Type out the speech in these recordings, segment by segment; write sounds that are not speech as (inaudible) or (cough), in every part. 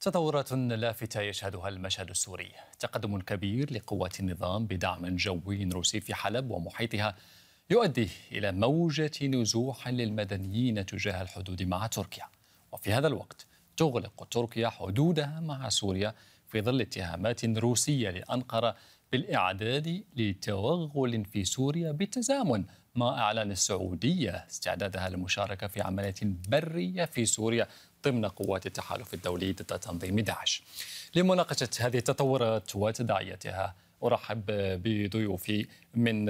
تطورات لافتة يشهدها المشهد السوري تقدم كبير لقوات النظام بدعم جوي روسي في حلب ومحيطها يؤدي إلى موجة نزوح للمدنيين تجاه الحدود مع تركيا وفي هذا الوقت تغلق تركيا حدودها مع سوريا في ظل اتهامات روسية لأنقرة بالإعداد لتوغل في سوريا بالتزامن مع إعلان السعودية استعدادها للمشاركة في عمليات برية في سوريا ضمن قوات التحالف الدولي ضد تنظيم داعش لمناقشة هذه التطورات وتداعياتها أرحب بضيوفي من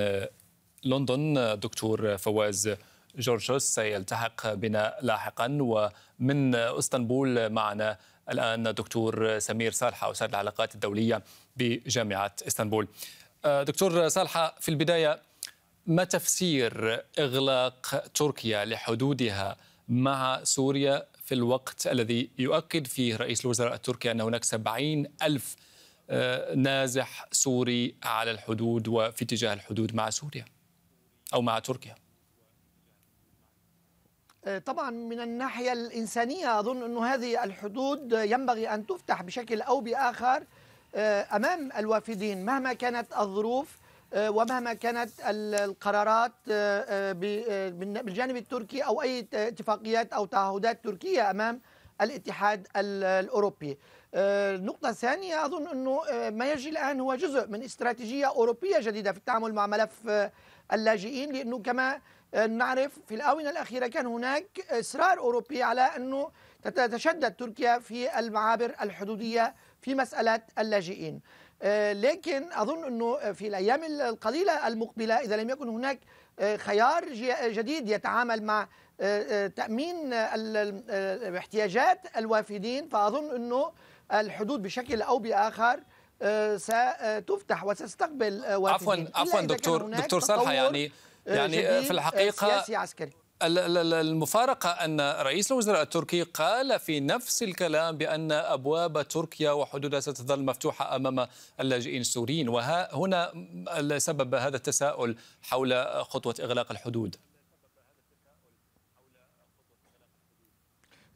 لندن دكتور فواز جورجوس سيلتحق بنا لاحقا ومن اسطنبول معنا الان دكتور سمير صالحه استاذ العلاقات الدوليه بجامعه اسطنبول. آه، دكتور صالحه في البدايه ما تفسير اغلاق تركيا لحدودها مع سوريا في الوقت الذي يؤكد فيه رئيس الوزراء التركي أن هناك سبعين ألف آه، نازح سوري على الحدود وفي اتجاه الحدود مع سوريا أو مع تركيا آه، طبعا من الناحية الإنسانية أظن أن هذه الحدود ينبغي أن تفتح بشكل أو بآخر آه، أمام الوافدين مهما كانت الظروف آه، ومهما كانت القرارات آه، آه، بالجانب التركي او اي اتفاقيات او تعهدات تركيه امام الاتحاد الاوروبي. النقطة الثانية أظن أنه ما يجري الآن هو جزء من استراتيجية أوروبية جديدة في التعامل مع ملف اللاجئين لأنه كما نعرف في الآونة الأخيرة كان هناك إصرار أوروبي على أنه تتشدد تركيا في المعابر الحدودية في مسألة اللاجئين آه، لكن اظن انه في الايام القليله المقبله اذا لم يكن هناك آه، خيار آه، جديد يتعامل مع تامين احتياجات الوافدين فاظن انه الحدود بشكل او باخر ستفتح وستستقبل وافدين عفوا عفوا دكتور دكتور صالحه يعني يعني في الحقيقه سياسي عسكري المفارقة أن رئيس الوزراء التركي قال في نفس الكلام بأن أبواب تركيا وحدودها ستظل مفتوحة أمام اللاجئين السوريين وهنا سبب هذا التساؤل حول خطوة إغلاق الحدود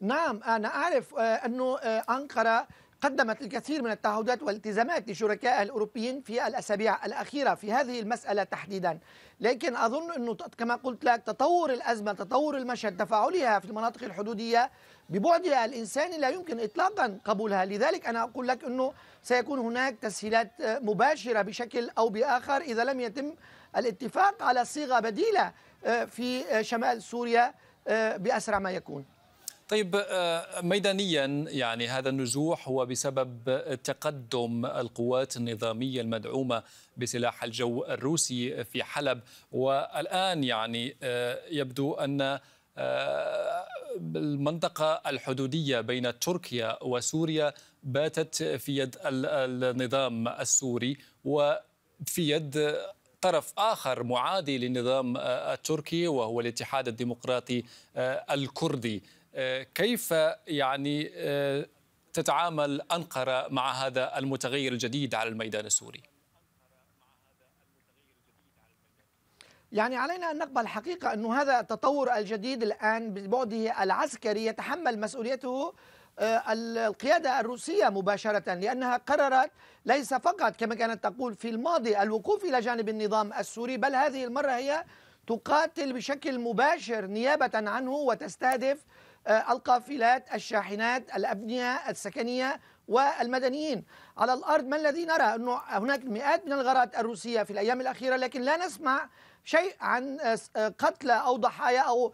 نعم أنا أعرف آه، أنه آه، أنقرة قدمت الكثير من التعهدات والالتزامات لشركائها الأوروبيين في الأسابيع الأخيرة في هذه المسألة تحديدا لكن أظن أنه كما قلت لك تطور الأزمة تطور المشهد تفاعلها في المناطق الحدودية ببعدها الإنساني لا يمكن إطلاقا قبولها لذلك أنا أقول لك أنه سيكون هناك تسهيلات آه، مباشرة بشكل أو بآخر إذا لم يتم الاتفاق على صيغة بديلة آه، في آه، شمال سوريا بأسرع ما يكون طيب آه، ميدانيا يعني هذا النزوح هو بسبب تقدم القوات النظاميه المدعومه بسلاح الجو الروسي في حلب والان يعني آه، يبدو ان آه، المنطقة الحدودية بين تركيا وسوريا باتت في يد النظام السوري وفي يد طرف آخر معادي للنظام التركي وهو الاتحاد الديمقراطي الكردي كيف يعني آه، تتعامل أنقرة مع هذا المتغير الجديد على الميدان السوري؟ يعني علينا أن نقبل حقيقة أن هذا التطور الجديد الآن ببعده العسكري يتحمل مسؤوليته آه، القيادة الروسية مباشرة لأنها قررت ليس فقط كما كانت تقول في الماضي الوقوف إلى جانب النظام السوري بل هذه المرة هي تقاتل بشكل مباشر نيابة عنه وتستهدف آه، القافلات الشاحنات الأبنية السكنية والمدنيين على الأرض ما الذي نرى أنه هناك مئات من الغارات الروسية في الأيام الأخيرة لكن لا نسمع شيء عن آه، آه، قتلى أو ضحايا أو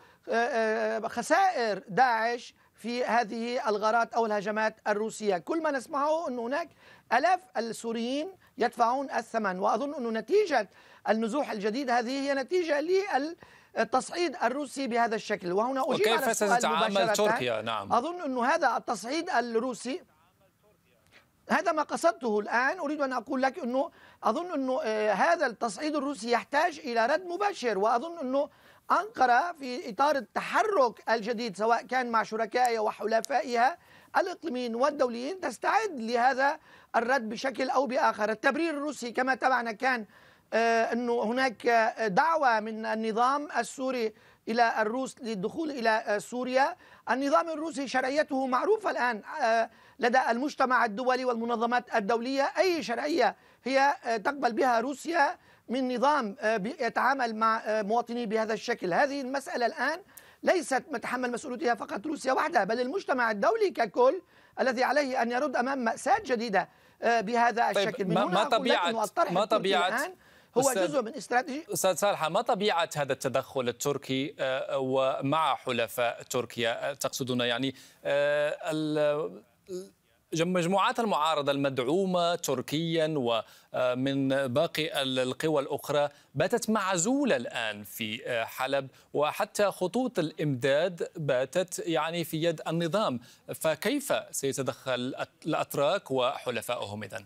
خسائر داعش في هذه الغارات أو الهجمات الروسية كل ما نسمعه أن هناك ألاف السوريين يدفعون الثمن وأظن أن نتيجة النزوح الجديد هذه هي نتيجة لل التصعيد الروسي بهذا الشكل وهنا أجيب وكيف على ستتعامل تركيا نعم أظن أن هذا التصعيد الروسي هذا ما قصدته الآن أريد أن أقول لك أنه أظن أنه آه، هذا التصعيد الروسي يحتاج إلى رد مباشر وأظن أنه أنقرة في إطار التحرك الجديد سواء كان مع شركائها وحلفائها الإقليميين والدوليين تستعد لهذا الرد بشكل أو بآخر التبرير الروسي كما تبعنا كان آه، أنه هناك دعوة من النظام السوري إلى الروس للدخول إلى آه، سوريا النظام الروسي شرعيته معروفة الآن آه، لدى المجتمع الدولي والمنظمات الدولية أي شرعية هي تقبل بها روسيا من نظام يتعامل مع مواطنيه بهذا الشكل هذه المسألة الآن ليست متحمل مسؤوليتها فقط روسيا وحدها بل المجتمع الدولي ككل الذي عليه أن يرد أمام مأساة جديدة بهذا طيب، الشكل طيب من ما طبيعة ما طبيعة هو جزء من استراتيجي استاذ صالحه ما طبيعه هذا التدخل التركي آه، آه، ومع حلفاء تركيا آه، تقصدون يعني مجموعات المعارضة المدعومة تركيا ومن باقي القوى الأخرى باتت معزولة الآن في حلب وحتى خطوط الإمداد باتت يعني في يد النظام فكيف سيتدخل الأتراك وحلفائهم إذن؟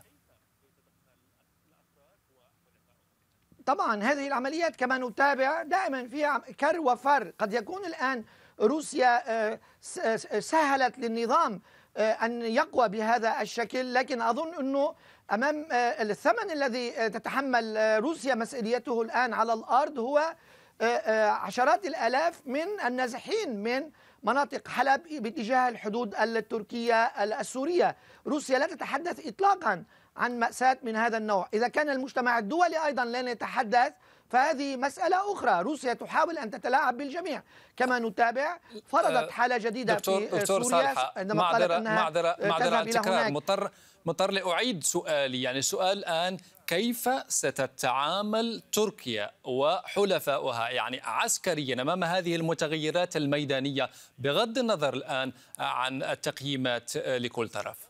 طبعا هذه العمليات كما نتابع دائما فيها كر وفر قد يكون الآن روسيا آه، آه، سهلت للنظام آه، أن يقوى بهذا الشكل لكن أظن أنه أمام الثمن الذي تتحمل روسيا مسؤوليته الآن على الأرض هو عشرات الآلاف من النازحين من مناطق حلب باتجاه الحدود التركية السورية روسيا لا تتحدث إطلاقا عن مأساة من هذا النوع إذا كان المجتمع الدولي أيضا لن يتحدث فهذه مسألة أخرى روسيا تحاول أن تتلاعب بالجميع كما نتابع فرضت آه، حالة جديدة دكتور في دكتور سوريا عندما قالت أنها معذرة معذرة التكرار مضطر مضطر لأعيد سؤالي يعني السؤال الآن كيف ستتعامل تركيا وحلفاؤها يعني عسكريا امام هذه المتغيرات الميدانيه بغض النظر الان عن التقييمات لكل طرف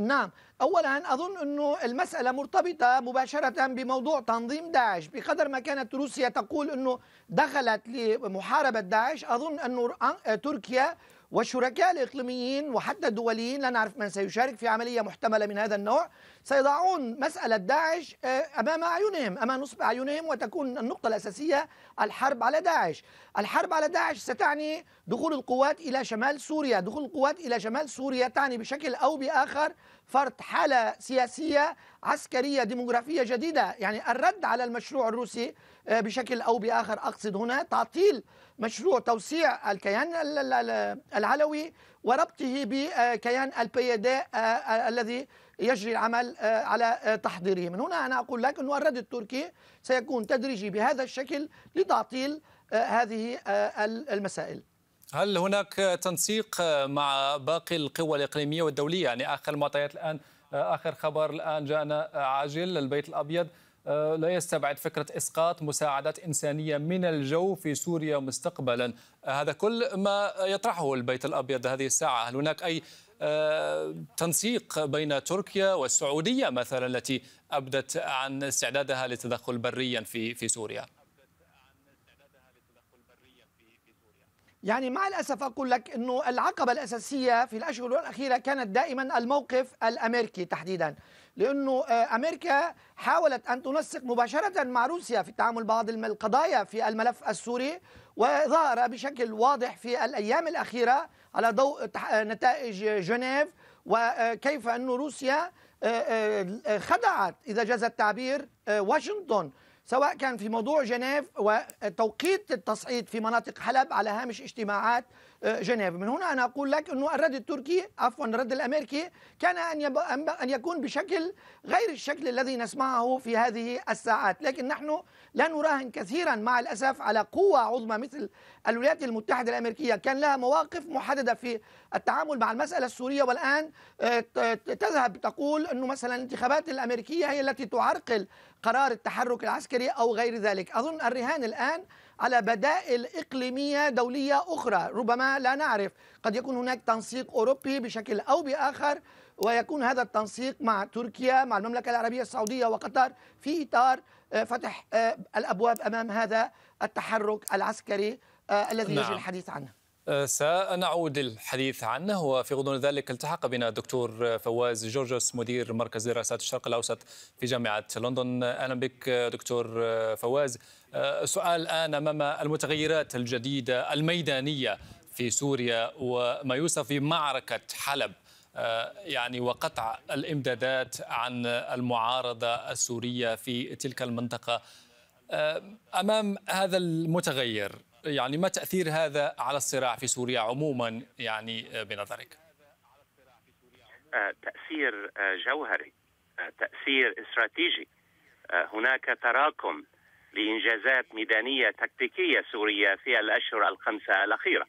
نعم أولا أظن أن المسألة مرتبطة مباشرة بموضوع تنظيم داعش بقدر ما كانت روسيا تقول أنه دخلت لمحاربة داعش أظن أن تركيا والشركاء الإقليميين وحتى الدوليين لا نعرف من سيشارك في عملية محتملة من هذا النوع سيضعون مسألة داعش آه، أمام أعينهم أمام نصب أعينهم وتكون النقطة الأساسية الحرب على داعش الحرب على داعش ستعني دخول القوات إلى شمال سوريا دخول القوات إلى شمال سوريا تعني بشكل أو بآخر فرض حالة سياسية عسكرية ديموغرافية جديدة يعني الرد على المشروع الروسي آه، بشكل أو بآخر أقصد هنا تعطيل مشروع توسيع الكيان العلوي وربطه بكيان البيداء آه، آه، الذي يجري العمل آه، على تحضيره من هنا أنا أقول لك أن الرد التركي سيكون تدريجي بهذا الشكل لتعطيل هذه المسائل هل هناك تنسيق مع باقي القوى الإقليمية والدولية يعني آخر المعطيات الآن آخر خبر الآن جاءنا عاجل البيت الأبيض آه، لا يستبعد فكرة إسقاط مساعدات إنسانية من الجو في سوريا مستقبلا آه، هذا كل ما يطرحه البيت الأبيض هذه الساعة هل هناك أي آه، تنسيق بين تركيا والسعودية مثلا التي أبدت عن استعدادها للتدخل بريا في في سوريا يعني مع الأسف أقول لك أنه العقبة الأساسية في الأشهر الأخيرة كانت دائما الموقف الأمريكي تحديدا لأنه آه، أمريكا حاولت أن تنسق مباشرة مع روسيا في التعامل بعض القضايا في الملف السوري وظهر بشكل واضح في الأيام الأخيرة على ضوء آه، نتائج جنيف وكيف آه، أن روسيا خدعت إذا جاز التعبير واشنطن سواء كان في موضوع جنيف وتوقيت التصعيد في مناطق حلب على هامش اجتماعات آه، جنيف من هنا أنا أقول لك أنه الرد التركي عفوا الرد الأمريكي كان أن, أن يكون بشكل غير الشكل الذي نسمعه في هذه الساعات لكن نحن لا نراهن كثيرا مع الأسف على قوة عظمى مثل الولايات المتحدة الأمريكية كان لها مواقف محددة في التعامل مع المسألة السورية والآن آه، تذهب تقول أنه مثلا الانتخابات الأمريكية هي التي تعرقل قرار التحرك العسكري أو غير ذلك أظن الرهان الآن على بدائل إقليمية دولية أخرى ربما لا نعرف قد يكون هناك تنسيق أوروبي بشكل أو بآخر ويكون هذا التنسيق مع تركيا مع المملكة العربية السعودية وقطر في إطار آه، فتح آه، الأبواب أمام هذا التحرك العسكري آه، الذي نعم. يجري الحديث عنه سنعود للحديث عنه وفي غضون ذلك التحق بنا الدكتور فواز جورجوس مدير مركز دراسات الشرق الاوسط في جامعه لندن اهلا بك دكتور فواز سؤال الآن أمام المتغيرات الجديدة الميدانية في سوريا وما يوصف بمعركة حلب آه، يعني وقطع الامدادات عن المعارضة السورية في تلك المنطقة آه، أمام هذا المتغير يعني ما تأثير هذا على الصراع في سوريا عموما يعني آه، بنظرك تأثير جوهري تأثير استراتيجي هناك تراكم لإنجازات ميدانية تكتيكية سورية في الأشهر الخمسة الأخيرة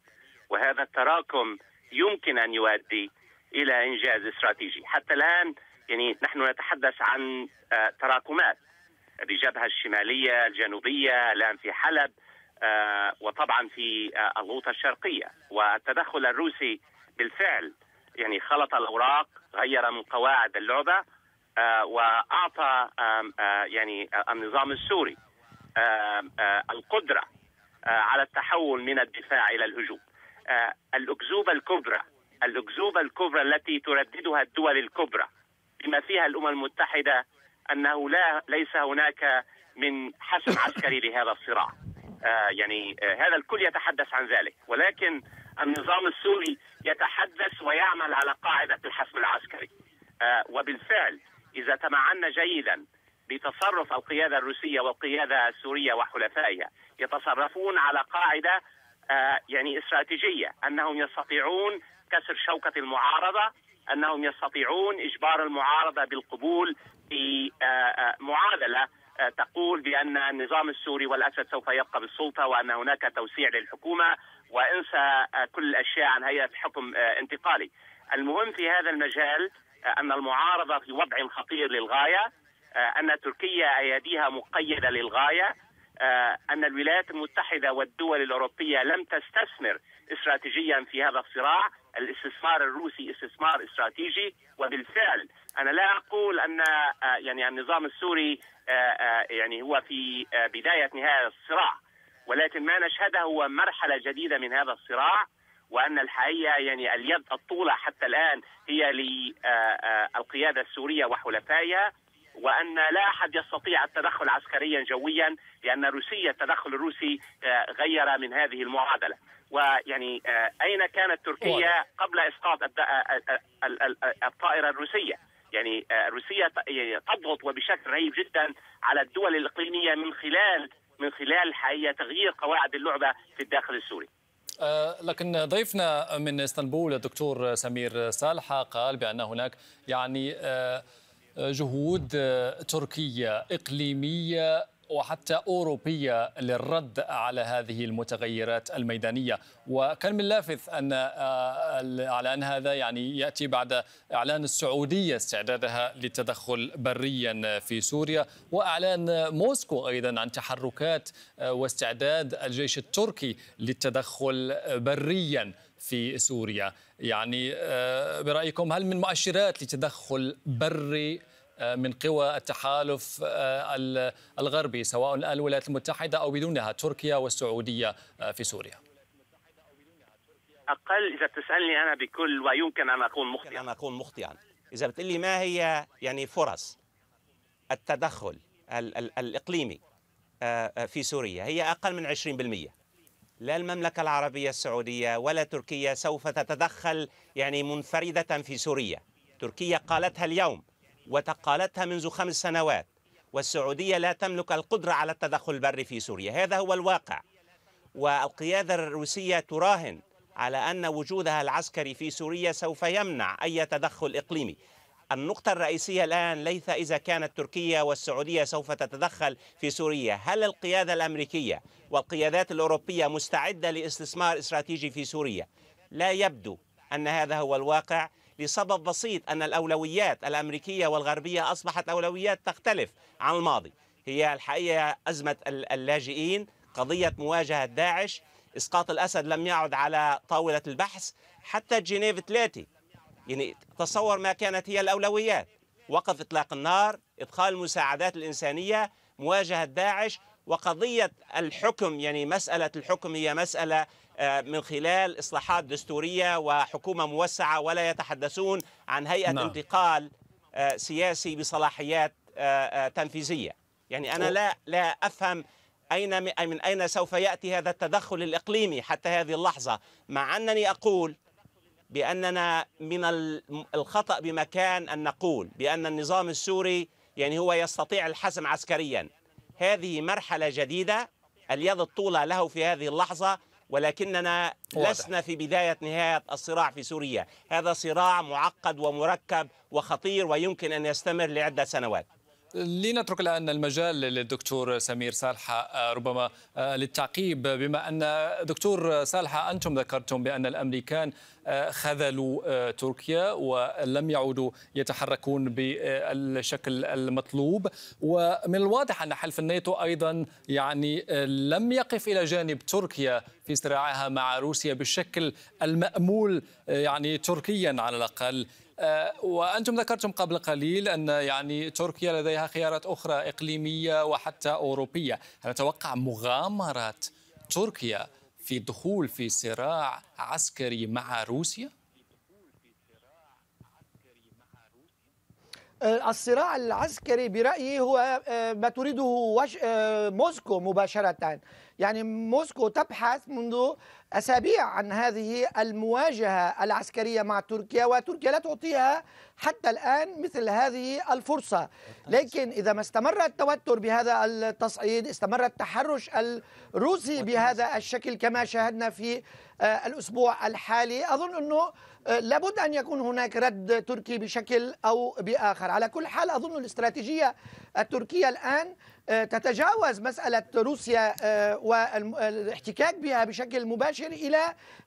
وهذا التراكم يمكن أن يؤدي إلى إنجاز استراتيجي حتى الآن يعني نحن نتحدث عن آه، تراكمات بجبهة الشمالية الجنوبية الآن في حلب آه، وطبعا في آه، الغوطة الشرقية والتدخل الروسي بالفعل يعني خلط الأوراق غير من قواعد اللعبة واعطى يعني النظام السوري القدرة على التحول من الدفاع إلى الهجوم الأكذوبة الكبرى الأكذوبة الكبرى التي ترددها الدول الكبرى بما فيها الأمم المتحدة أنه لا ليس هناك من حسم (laughs) عسكري لهذا الصراع آه، يعني آه، هذا الكل يتحدث عن ذلك ولكن النظام السوري يتحدث ويعمل على قاعدة الحسم العسكري آه، وبالفعل إذا تمعنا جيدا بتصرف القياده الروسيه والقياده السوريه وحلفائها يتصرفون على قاعده آه، يعني استراتيجيه انهم يستطيعون كسر شوكه المعارضه انهم يستطيعون اجبار المعارضه بالقبول بمعادله آه، آه، تقول بان النظام السوري والاسد سوف يبقى بالسلطه وان هناك توسيع للحكومه وانسى كل الاشياء عن هيئه حكم انتقالي. المهم في هذا المجال ان المعارضه في وضع خطير للغايه آه، أن تركيا أياديها مقيدة للغاية آه، أن الولايات المتحدة والدول الأوروبية لم تستثمر استراتيجيا في هذا الصراع الاستثمار الروسي استثمار استراتيجي وبالفعل أنا لا أقول أن آه، يعني النظام السوري يعني هو في بداية نهاية الصراع ولكن ما نشهده هو مرحلة جديدة من هذا الصراع وان الحقيقه يعني اليد الطوله حتى الان هي للقياده السوريه وحلفائها وان لا احد يستطيع التدخل عسكريا جويا لان روسيا التدخل الروسي آه، غير من هذه المعادله ويعني آه، اين كانت تركيا قبل اسقاط آه، الطائره الروسيه يعني روسيا يعني تضغط وبشكل رهيب جدا على الدول الاقليميه من خلال من خلال حقيقه تغيير قواعد اللعبه في الداخل السوري لكن ضيفنا من اسطنبول الدكتور سمير سالحه قال بان هناك يعني جهود آه، تركية إقليمية وحتى أوروبية للرد على هذه المتغيرات الميدانية وكان من لافث أن آه، الإعلان هذا يعني يأتي بعد إعلان السعودية استعدادها للتدخل بريا في سوريا وإعلان موسكو أيضا عن تحركات آه، واستعداد الجيش التركي للتدخل بريا في سوريا يعني آه، برأيكم هل من مؤشرات لتدخل بري آه، من قوى التحالف آه، الغربي سواء الولايات المتحدة أو بدونها تركيا والسعودية في سوريا أقل إذا تسألني أنا بكل ويمكن أن أكون مخطئا أن أكون مخطئا إذا بتقلي ما هي يعني فرص التدخل الإقليمي في سوريا هي أقل من 20% لا المملكة العربية السعودية ولا تركيا سوف تتدخل يعني منفردة في سوريا تركيا قالتها اليوم وتقالتها منذ خمس سنوات والسعودية لا تملك القدرة على التدخل البري في سوريا هذا هو الواقع والقيادة الروسية تراهن على أن وجودها العسكري في سوريا سوف يمنع أي تدخل إقليمي النقطة الرئيسية الآن ليس إذا كانت تركيا والسعودية سوف تتدخل في سوريا هل القيادة الأمريكية والقيادات الأوروبية مستعدة لاستثمار استراتيجي في سوريا لا يبدو أن هذا هو الواقع لسبب بسيط أن الأولويات الأمريكية والغربية أصبحت أولويات تختلف عن الماضي هي الحقيقة أزمة اللاجئين قضية مواجهة داعش إسقاط الأسد لم يعد على طاولة البحث حتى جنيف 3 يعني تصور ما كانت هي الأولويات وقف إطلاق النار إدخال المساعدات الإنسانية مواجهة داعش وقضية الحكم يعني مسألة الحكم هي مسألة آه، من خلال إصلاحات دستورية وحكومة موسعة ولا يتحدثون عن هيئة نعم. انتقال آه، سياسي بصلاحيات آه، تنفيذية يعني أنا لا لا أفهم أين من أين سوف يأتي هذا التدخل الإقليمي حتى هذه اللحظة مع أنني أقول بأننا من الخطأ بمكان أن نقول بأن النظام السوري يعني هو يستطيع الحسم عسكريا هذه مرحلة جديدة اليد الطولة له في هذه اللحظة ولكننا واضح. لسنا في بداية نهاية الصراع في سوريا هذا صراع معقد ومركب وخطير ويمكن أن يستمر لعدة سنوات لنترك الآن المجال للدكتور سمير صالحة آه، ربما آه، للتعقيب بما أن دكتور صالحة أنتم ذكرتم بأن الأمريكان آه، خذلوا تركيا ولم يعودوا يتحركون بالشكل المطلوب ومن الواضح أن حلف الناتو أيضا يعني لم يقف إلى جانب تركيا في صراعها مع روسيا بالشكل المأمول يعني تركيا على الأقل آه، وانتم ذكرتم قبل قليل ان يعني تركيا لديها خيارات اخرى اقليميه وحتى اوروبيه، هل نتوقع مغامره تركيا في الدخول في صراع عسكري مع روسيا؟ آه، الصراع العسكري برأيي هو آه، ما تريده موسكو مباشرة يعني موسكو تبحث منذ أسابيع عن هذه المواجهة العسكرية مع تركيا وتركيا لا تعطيها حتى الآن مثل هذه الفرصة لكن إذا ما استمر التوتر بهذا التصعيد استمر التحرش الروسي بهذا الشكل كما شاهدنا في آه، الأسبوع الحالي أظن أنه آه، لابد أن يكون هناك رد تركي بشكل أو بآخر على كل حال أظن الاستراتيجية التركية الآن آه، تتجاوز مسألة روسيا آه، والاحتكاك بها بشكل مباشر إلى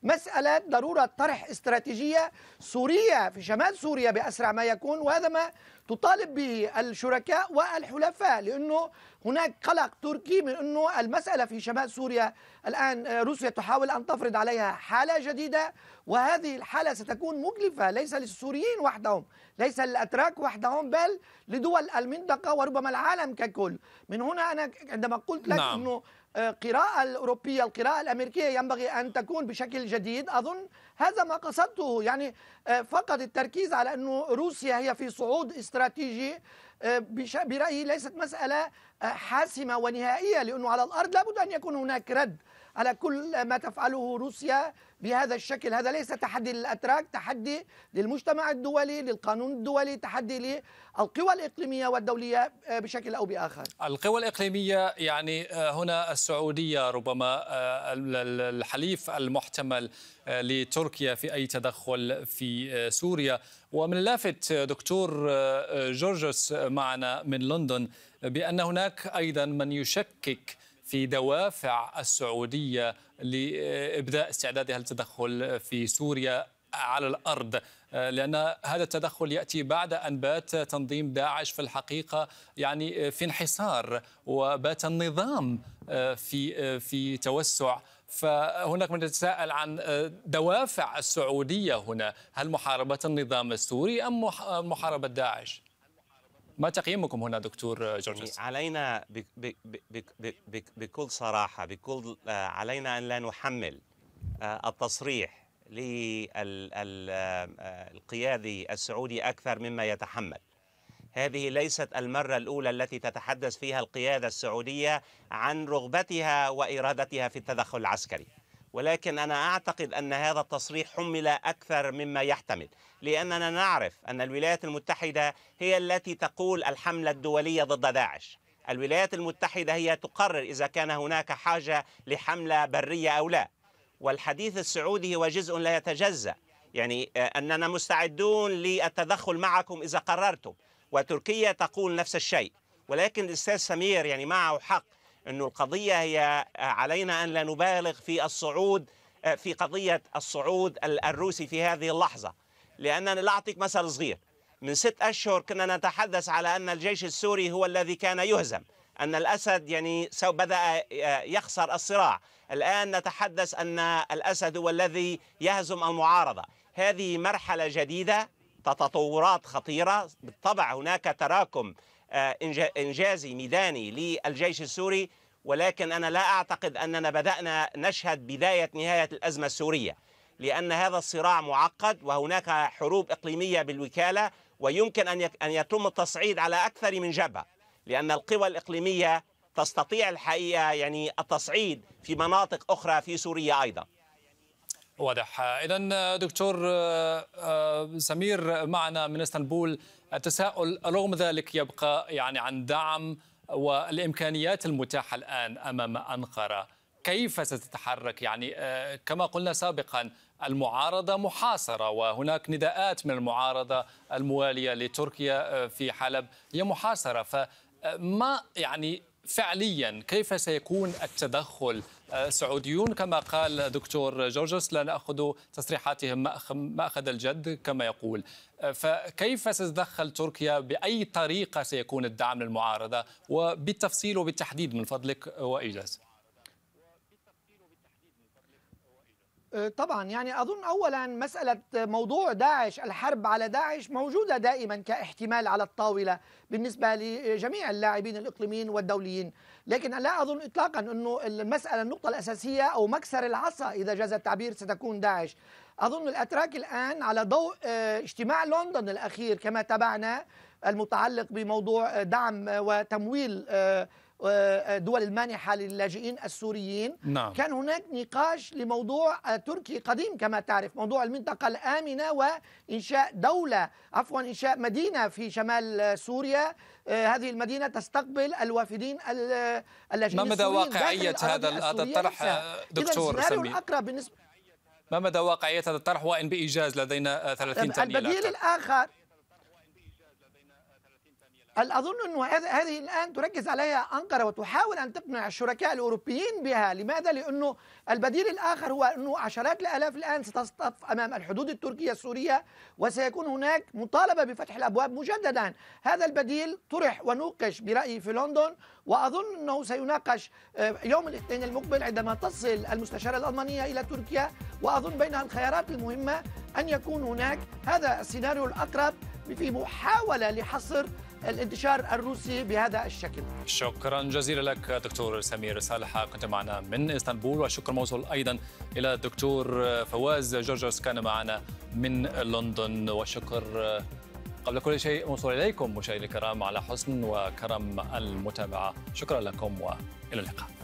مسألة ضرورة طرح استراتيجية سورية في شمال سوريا بأسرع ما يكون وهذا ما تطالب به الشركاء والحلفاء لأنه هناك قلق تركي من أنه المسألة في شمال سوريا الآن آه، روسيا تحاول أن تفرض عليها حالة جديدة وهذه الحالة ستكون مكلفة ليس للسوريين وحدهم ليس للأتراك وحدهم بل لدول المنطقة وربما العالم ككل من هنا أنا عندما قلت لك نعم. أنه القراءة آه، الأوروبية القراءة الأمريكية ينبغي أن تكون بشكل جديد أظن هذا ما قصدته يعني آه، فقط التركيز على أنه روسيا هي في صعود استراتيجي آه، برأيي ليست مسألة آه، حاسمة ونهائية لأنه على الأرض لابد أن يكون هناك رد على كل ما تفعله روسيا بهذا الشكل هذا ليس تحدي للأتراك تحدي للمجتمع الدولي للقانون الدولي تحدي للقوى الإقليمية والدولية بشكل أو بآخر القوى الإقليمية يعني آه، هنا السعودية ربما آه، الحليف المحتمل آه، لتركيا في أي تدخل في سوريا ومن اللافت دكتور جورجوس معنا من لندن بأن هناك أيضا من يشكك في دوافع السعودية لإبداء استعدادها للتدخل في سوريا على الأرض لأن هذا التدخل يأتي بعد أن بات تنظيم داعش في الحقيقة يعني في انحسار وبات النظام آه، في آه، في توسع فهناك من يتساءل عن آه، دوافع السعودية هنا هل محاربة النظام السوري أم محاربة داعش؟ ما تقييمكم هنا دكتور جورجيس؟ يعني علينا بكل صراحة بكل آه، علينا أن لا نحمل آه، التصريح للقيادي آه، السعودي أكثر مما يتحمل هذه ليست المرة الأولى التي تتحدث فيها القيادة السعودية عن رغبتها وإرادتها في التدخل العسكري ولكن أنا أعتقد أن هذا التصريح حمل أكثر مما يحتمل لأننا نعرف أن الولايات المتحدة هي التي تقول الحملة الدولية ضد داعش الولايات المتحدة هي تقرر إذا كان هناك حاجة لحملة برية أو لا والحديث السعودي هو جزء لا يتجزأ يعني آه، أننا مستعدون للتدخل معكم إذا قررتم وتركيا تقول نفس الشيء ولكن الأستاذ سمير يعني معه حق أنه القضية هي آه، علينا أن لا نبالغ في الصعود آه، في قضية الصعود الروسي في هذه اللحظة لأننا لا أعطيك مثل صغير من ست أشهر كنا نتحدث على أن الجيش السوري هو الذي كان يهزم أن الأسد يعني بدأ آه، يخسر الصراع الآن نتحدث أن الأسد هو الذي يهزم المعارضة هذه مرحلة جديدة تطورات خطيرة بالطبع هناك تراكم إنجازي ميداني للجيش السوري ولكن أنا لا أعتقد أننا بدأنا نشهد بداية نهاية الأزمة السورية لأن هذا الصراع معقد وهناك حروب إقليمية بالوكالة ويمكن أن يتم التصعيد على أكثر من جبهة لأن القوى الإقليمية تستطيع الحقيقة يعني التصعيد في مناطق أخرى في سوريا أيضا واضح إذا دكتور آه، آه، سمير معنا من اسطنبول التساؤل رغم ذلك يبقى يعني عن دعم والامكانيات المتاحه الان امام انقره كيف ستتحرك يعني آه، كما قلنا سابقا المعارضه محاصره وهناك نداءات من المعارضه المواليه لتركيا آه، في حلب هي محاصره فما آه، يعني فعليا كيف سيكون التدخل السعوديون آه، كما قال دكتور جورجس لا ناخذ تصريحاتهم ماخذ الجد كما يقول آه، فكيف ستتدخل تركيا باي طريقه سيكون الدعم للمعارضه وبالتفصيل وبالتحديد من فضلك وايجاز آه، طبعا يعني أظن أولا مسألة موضوع داعش الحرب على داعش موجودة دائما كاحتمال على الطاولة بالنسبة لجميع اللاعبين الإقليميين والدوليين لكن لا أظن إطلاقا أنه المسألة النقطة الأساسية أو مكسر العصا إذا جاز التعبير ستكون داعش أظن الأتراك الآن على ضوء آه، اجتماع لندن الأخير كما تابعنا المتعلق بموضوع دعم وتمويل آه، الدول المانحة للاجئين السوريين نعم. كان هناك نقاش لموضوع تركي قديم كما تعرف موضوع المنطقة الآمنة وإنشاء دولة عفوا إنشاء مدينة في شمال سوريا آه، هذه المدينة تستقبل الوافدين اللاجئين ما مدى واقعية هذا هذا الطرح آه، دكتور سمي الأقرب بالنسبة ما مدى واقعية هذا الطرح وإن بإيجاز لدينا 30 طيب، ثانية البديل الآخر أظن أن هذه الآن تركز عليها أنقرة وتحاول أن تقنع الشركاء الأوروبيين بها لماذا؟ لأنه البديل الآخر هو أنه عشرات الآلاف الآن ستصطف أمام الحدود التركية السورية وسيكون هناك مطالبة بفتح الأبواب مجددا هذا البديل طرح ونوقش برأيي في لندن وأظن أنه سيناقش آه، يوم الاثنين المقبل عندما تصل المستشارة الألمانية إلى تركيا وأظن بينها الخيارات المهمة أن يكون هناك هذا السيناريو الأقرب في محاولة لحصر الانتشار الروسي بهذا الشكل شكرا جزيلا لك دكتور سمير صالحة كنت معنا من اسطنبول وشكرا موصول أيضا إلى الدكتور فواز جورجوس كان معنا من لندن وشكر قبل كل شيء موصول إليكم مشاهدينا الكرام على حسن وكرم المتابعة شكرا لكم وإلى اللقاء